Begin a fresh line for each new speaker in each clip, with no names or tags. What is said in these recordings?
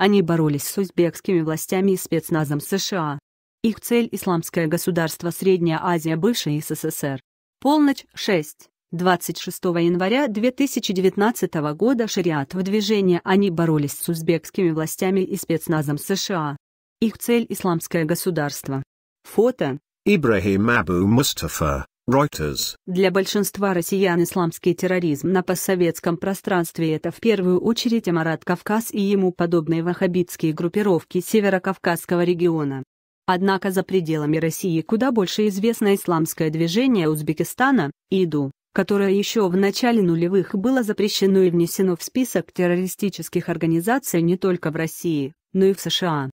Они боролись с узбекскими властями и спецназом США. Их цель – исламское государство Средняя Азия, бывшая СССР. Полночь 6. 26 января 2019 года шариат в движении они боролись с узбекскими властями и спецназом США. Их цель – исламское государство. Фото. Ибрахим Абу Мустафа. Reuters. Для большинства россиян исламский терроризм на постсоветском пространстве это в первую очередь Амарат Кавказ и ему подобные ваххабитские группировки северокавказского региона. Однако за пределами России куда больше известно исламское движение Узбекистана, ИДУ, которое еще в начале нулевых было запрещено и внесено в список террористических организаций не только в России, но и в США.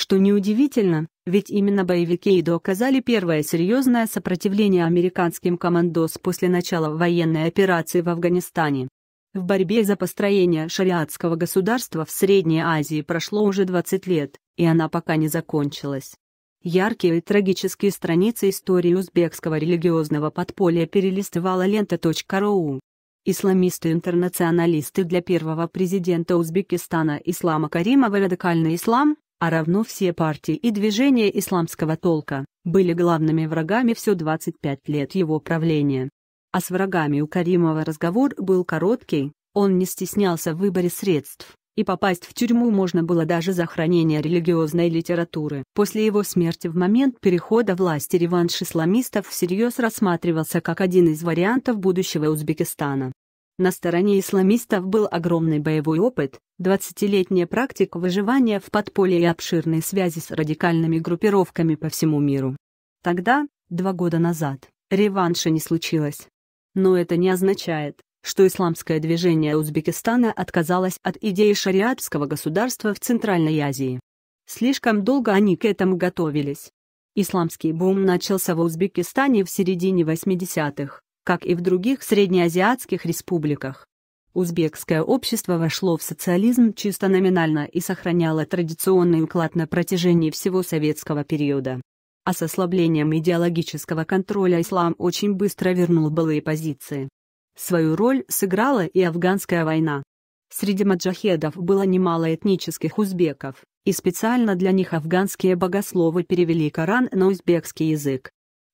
Что неудивительно, ведь именно боевики Идо оказали первое серьезное сопротивление американским командос после начала военной операции в Афганистане. В борьбе за построение шариатского государства в Средней Азии прошло уже 20 лет, и она пока не закончилась. Яркие и трагические страницы истории узбекского религиозного подполья перелистывала лента.ру. Исламисты-интернационалисты для первого президента Узбекистана Ислама Каримова «Радикальный ислам» а равно все партии и движения исламского толка, были главными врагами все 25 лет его правления. А с врагами у Каримова разговор был короткий, он не стеснялся в выборе средств, и попасть в тюрьму можно было даже за хранение религиозной литературы. После его смерти в момент перехода власти реванш исламистов всерьез рассматривался как один из вариантов будущего Узбекистана. На стороне исламистов был огромный боевой опыт, 20-летняя практика выживания в подполье и обширные связи с радикальными группировками по всему миру. Тогда, два года назад, реванша не случилось. Но это не означает, что исламское движение Узбекистана отказалось от идеи шариатского государства в Центральной Азии. Слишком долго они к этому готовились. Исламский бум начался в Узбекистане в середине 80-х, как и в других среднеазиатских республиках. Узбекское общество вошло в социализм чисто номинально и сохраняло традиционный уклад на протяжении всего советского периода. А с ослаблением идеологического контроля ислам очень быстро вернул былые позиции. Свою роль сыграла и афганская война. Среди маджахедов было немало этнических узбеков, и специально для них афганские богословы перевели Коран на узбекский язык.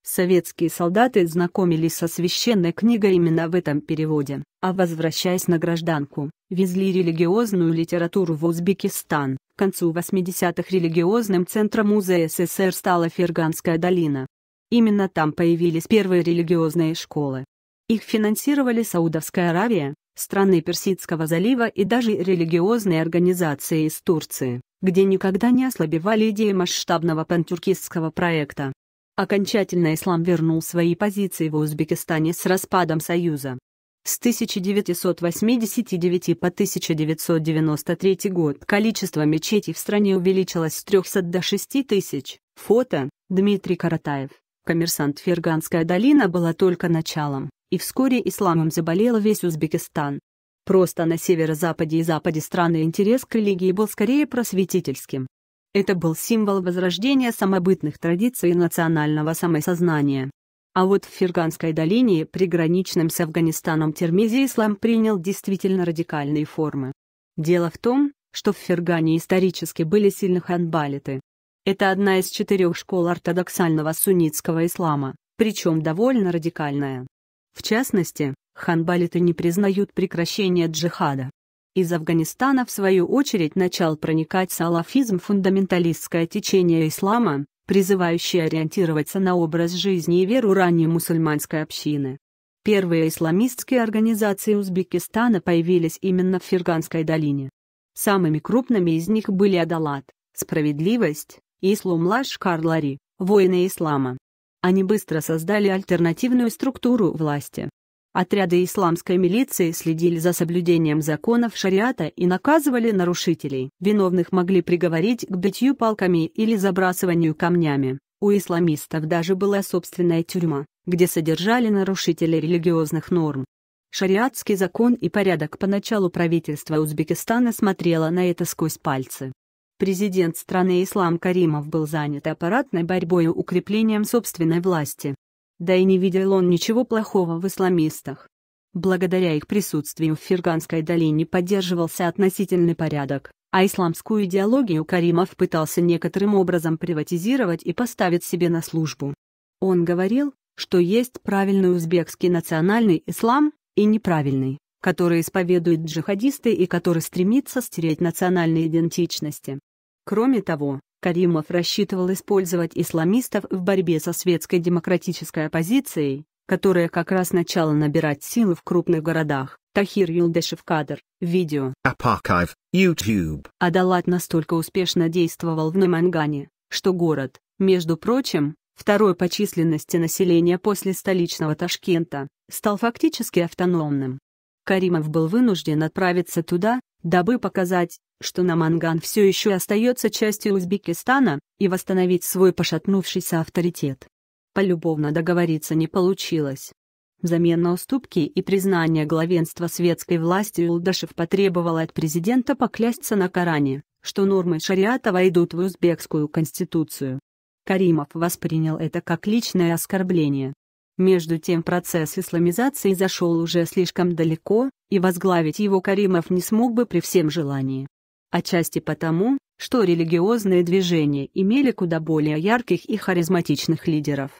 Советские солдаты знакомились со священной книгой именно в этом переводе, а возвращаясь на гражданку, везли религиозную литературу в Узбекистан. К концу 80-х религиозным центром музея СССР стала Ферганская долина. Именно там появились первые религиозные школы. Их финансировали Саудовская Аравия, страны Персидского залива и даже религиозные организации из Турции, где никогда не ослабевали идеи масштабного пантюркистского проекта. Окончательно ислам вернул свои позиции в Узбекистане с распадом Союза. С 1989 по 1993 год количество мечетей в стране увеличилось с 300 до 6 тысяч. Фото Дмитрий Каратаев. Коммерсант Ферганская долина была только началом, и вскоре исламом заболел весь Узбекистан. Просто на северо-западе и западе страны интерес к религии был скорее просветительским. Это был символ возрождения самобытных традиций и национального самосознания. А вот в Ферганской долине приграничном с Афганистаном Термизе ислам принял действительно радикальные формы. Дело в том, что в Фергане исторически были сильны ханбалиты. Это одна из четырех школ ортодоксального суннитского ислама, причем довольно радикальная. В частности, ханбалиты не признают прекращения джихада, из Афганистана, в свою очередь, начал проникать салафизм фундаменталистское течение ислама, призывающее ориентироваться на образ жизни и веру ранней мусульманской общины. Первые исламистские организации Узбекистана появились именно в Ферганской долине. Самыми крупными из них были Адалат, Справедливость и Ислам Лашкар-Лари, воины ислама. Они быстро создали альтернативную структуру власти, Отряды исламской милиции следили за соблюдением законов шариата и наказывали нарушителей. Виновных могли приговорить к битью палками или забрасыванию камнями. У исламистов даже была собственная тюрьма, где содержали нарушителей религиозных норм. Шариатский закон и порядок поначалу правительство Узбекистана смотрело на это сквозь пальцы. Президент страны Ислам Каримов был занят аппаратной борьбой и укреплением собственной власти. Да и не видел он ничего плохого в исламистах. Благодаря их присутствию в Ферганской долине поддерживался относительный порядок, а исламскую идеологию Каримов пытался некоторым образом приватизировать и поставить себе на службу. Он говорил, что есть правильный узбекский национальный ислам и неправильный, который исповедуют джихадисты и который стремится стереть национальные идентичности. Кроме того, Каримов рассчитывал использовать исламистов в борьбе со светской демократической оппозицией, которая как раз начала набирать силы в крупных городах. Тахир Юлдешев кадр, видео. Апархив, YouTube. Адалат настолько успешно действовал в Намангане, что город, между прочим, второй по численности населения после столичного Ташкента, стал фактически автономным. Каримов был вынужден отправиться туда, дабы показать, что Наманган все еще остается частью Узбекистана, и восстановить свой пошатнувшийся авторитет. Полюбовно договориться не получилось. Взамен на уступки и признание главенства светской власти Юлдашев потребовал от президента поклясться на Коране, что нормы шариата войдут в узбекскую конституцию. Каримов воспринял это как личное оскорбление, между тем процесс исламизации зашел уже слишком далеко, и возглавить его Каримов не смог бы при всем желании. Отчасти потому, что религиозные движения имели куда более ярких и харизматичных лидеров.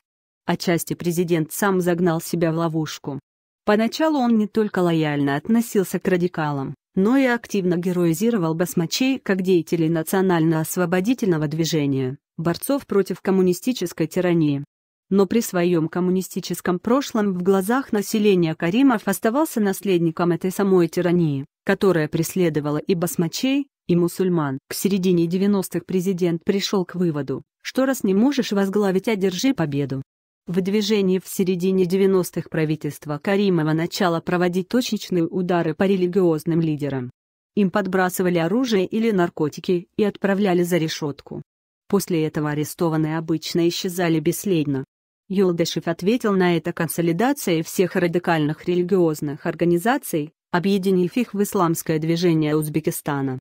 Отчасти президент сам загнал себя в ловушку. Поначалу он не только лояльно относился к радикалам, но и активно героизировал басмачей как деятелей национально-освободительного движения, борцов против коммунистической тирании но при своем коммунистическом прошлом в глазах населения Каримов оставался наследником этой самой тирании, которая преследовала и басмачей, и мусульман. К середине 90-х президент пришел к выводу, что раз не можешь возглавить, одержи победу. В движении в середине 90-х правительство Каримова начало проводить точечные удары по религиозным лидерам. Им подбрасывали оружие или наркотики и отправляли за решетку. После этого арестованные обычно исчезали бесследно. Юлдышев ответил на это консолидацией всех радикальных религиозных организаций, объединив их в исламское движение Узбекистана.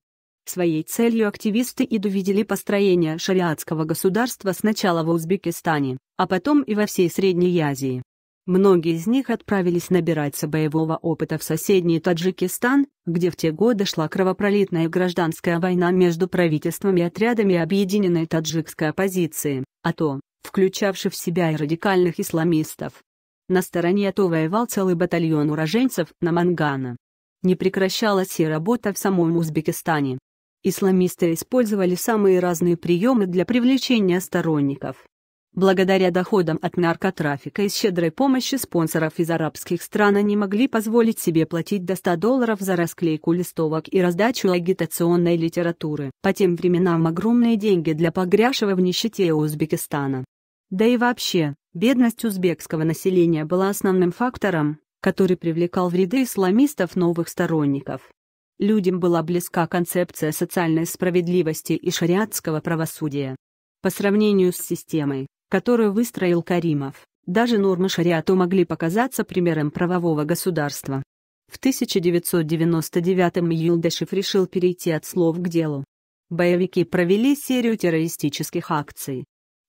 Своей целью активисты и доведели построение шариатского государства сначала в Узбекистане, а потом и во всей Средней Азии. Многие из них отправились набираться боевого опыта в соседний Таджикистан, где в те годы шла кровопролитная гражданская война между правительствами и отрядами объединенной таджикской оппозиции, а то, включавший в себя и радикальных исламистов. На стороне то воевал целый батальон уроженцев на Мангана. Не прекращалась и работа в самом Узбекистане. Исламисты использовали самые разные приемы для привлечения сторонников. Благодаря доходам от наркотрафика и щедрой помощи спонсоров из арабских стран они могли позволить себе платить до 100 долларов за расклейку листовок и раздачу агитационной литературы. По тем временам огромные деньги для погрязшего в нищете Узбекистана. Да и вообще, бедность узбекского населения была основным фактором, который привлекал в ряды исламистов новых сторонников. Людям была близка концепция социальной справедливости и шариатского правосудия. По сравнению с системой, которую выстроил Каримов, даже нормы шариату могли показаться примером правового государства. В 1999-м Юлдашев решил перейти от слов к делу. Боевики провели серию террористических акций,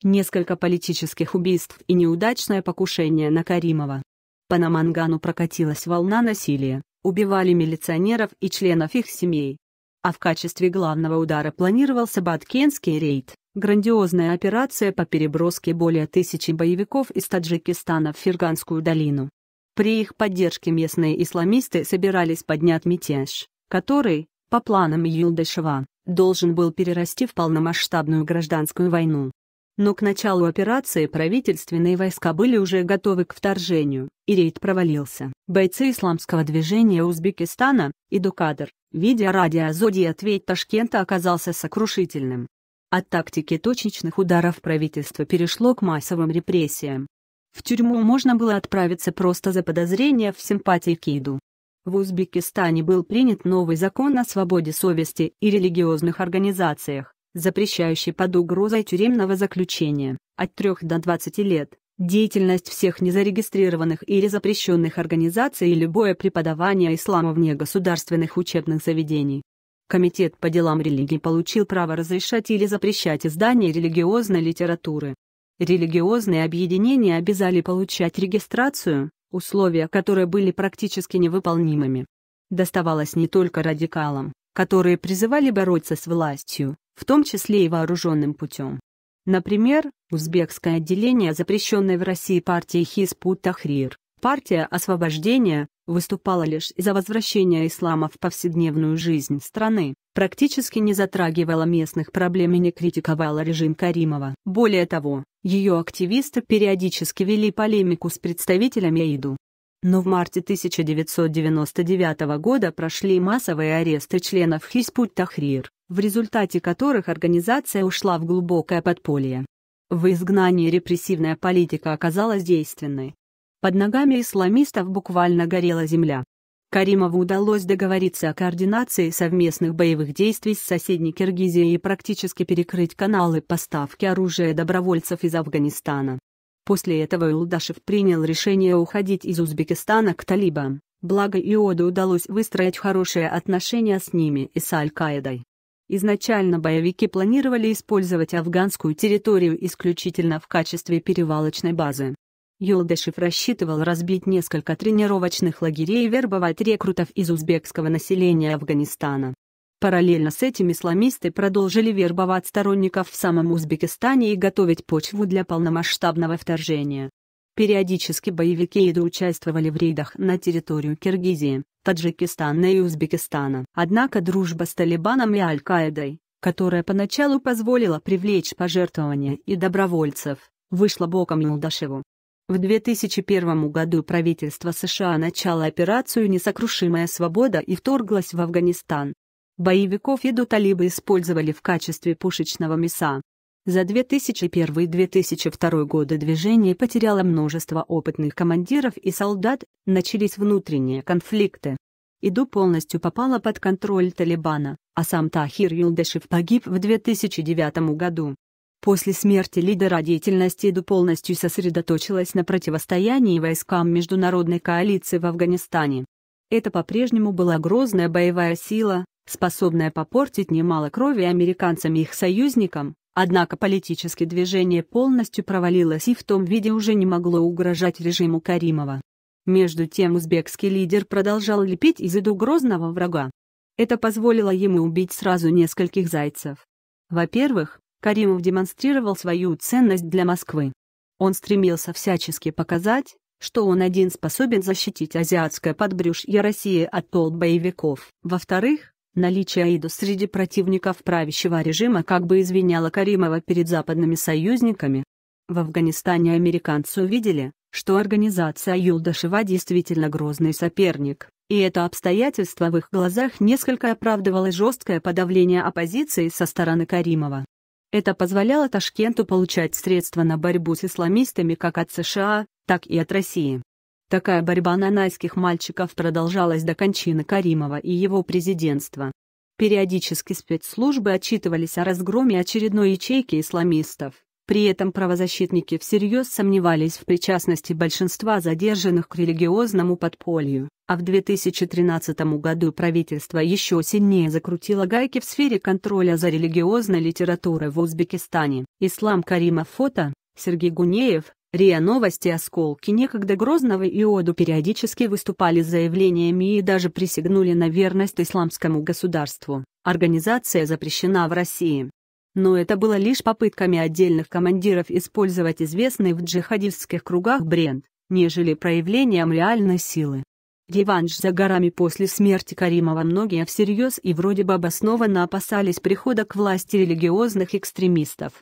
несколько политических убийств и неудачное покушение на Каримова. По Намангану прокатилась волна насилия, убивали милиционеров и членов их семей. А в качестве главного удара планировался Баткенский рейд, грандиозная операция по переброске более тысячи боевиков из Таджикистана в Ферганскую долину. При их поддержке местные исламисты собирались поднять мятеж, который, по планам Юлдышева, должен был перерасти в полномасштабную гражданскую войну. Но к началу операции правительственные войска были уже готовы к вторжению, и рейд провалился. Бойцы исламского движения Узбекистана, Идукадр, видя радиозодий ответ Ташкента оказался сокрушительным. От тактики точечных ударов правительство перешло к массовым репрессиям. В тюрьму можно было отправиться просто за подозрение в симпатии к Иду. В Узбекистане был принят новый закон о свободе совести и религиозных организациях, запрещающий под угрозой тюремного заключения от 3 до 20 лет, деятельность всех незарегистрированных или запрещенных организаций и любое преподавание ислама вне государственных учебных заведений. Комитет по делам религии получил право разрешать или запрещать издание религиозной литературы. Религиозные объединения обязали получать регистрацию, условия которой были практически невыполнимыми. Доставалось не только радикалам, которые призывали бороться с властью, в том числе и вооруженным путем. Например, узбекское отделение запрещенной в России партии Хизбут-Тахрир, партия освобождения, выступала лишь за возвращение ислама в повседневную жизнь страны, практически не затрагивала местных проблем и не критиковала режим Каримова. Более того, ее активисты периодически вели полемику с представителями ИДУ. Но в марте 1999 года прошли массовые аресты членов Хизбут-Тахрир, в результате которых организация ушла в глубокое подполье. В изгнании репрессивная политика оказалась действенной. Под ногами исламистов буквально горела земля. Каримову удалось договориться о координации совместных боевых действий с соседней Киргизией и практически перекрыть каналы поставки оружия добровольцев из Афганистана. После этого Юлдашев принял решение уходить из Узбекистана к талибам, благо Иоду удалось выстроить хорошие отношения с ними и с Аль-Каидой. Изначально боевики планировали использовать афганскую территорию исключительно в качестве перевалочной базы. Юлдышев рассчитывал разбить несколько тренировочных лагерей и вербовать рекрутов из узбекского населения Афганистана. Параллельно с этим исламисты продолжили вербовать сторонников в самом Узбекистане и готовить почву для полномасштабного вторжения. Периодически боевики Иду участвовали в рейдах на территорию Киргизии, Таджикистана и Узбекистана. Однако дружба с Талибаном и Аль-Каидой, которая поначалу позволила привлечь пожертвования и добровольцев, вышла боком Юлдашеву. В 2001 году правительство США начало операцию «Несокрушимая свобода» и вторглось в Афганистан. Боевиков Иду талибы использовали в качестве пушечного мяса, за 2001-2002 годы движение потеряло множество опытных командиров и солдат, начались внутренние конфликты. Иду полностью попала под контроль Талибана, а сам Тахир Юлдашев погиб в 2009 году. После смерти лидера деятельности Иду полностью сосредоточилась на противостоянии войскам международной коалиции в Афганистане. Это по-прежнему была грозная боевая сила, способная попортить немало крови американцам и их союзникам, Однако политическое движение полностью провалилось и в том виде уже не могло угрожать режиму Каримова. Между тем узбекский лидер продолжал лепить из иду грозного врага. Это позволило ему убить сразу нескольких зайцев. Во-первых, Каримов демонстрировал свою ценность для Москвы. Он стремился всячески показать, что он один способен защитить азиатское подбрюшье России от толп боевиков. Во-вторых, Наличие Аиду среди противников правящего режима как бы извиняло Каримова перед западными союзниками. В Афганистане американцы увидели, что организация Юлдашева действительно грозный соперник, и это обстоятельство в их глазах несколько оправдывало жесткое подавление оппозиции со стороны Каримова. Это позволяло Ташкенту получать средства на борьбу с исламистами как от США, так и от России. Такая борьба нанайских мальчиков продолжалась до кончины Каримова и его президентства. Периодически спецслужбы отчитывались о разгроме очередной ячейки исламистов. При этом правозащитники всерьез сомневались в причастности большинства задержанных к религиозному подполью, а в 2013 году правительство еще сильнее закрутило гайки в сфере контроля за религиозной литературой в Узбекистане. Ислам Каримов фото, Сергей Гунеев, РИА Новости «Осколки» некогда грозного Иоду периодически выступали с заявлениями и даже присягнули на верность исламскому государству. Организация запрещена в России. Но это было лишь попытками отдельных командиров использовать известный в джихадистских кругах бренд, нежели проявлением реальной силы. Реванш за горами после смерти Каримова многие всерьез и вроде бы обоснованно опасались прихода к власти религиозных экстремистов.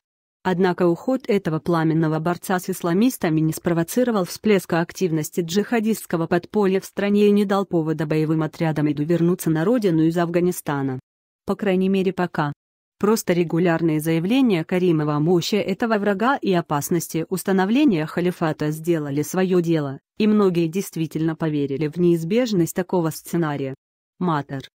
Однако уход этого пламенного борца с исламистами не спровоцировал всплеска активности джихадистского подполья в стране и не дал повода боевым отрядам иду вернуться на родину из Афганистана. По крайней мере пока. Просто регулярные заявления Каримова о мощи этого врага и опасности установления халифата сделали свое дело, и многие действительно поверили в неизбежность такого сценария. Матер.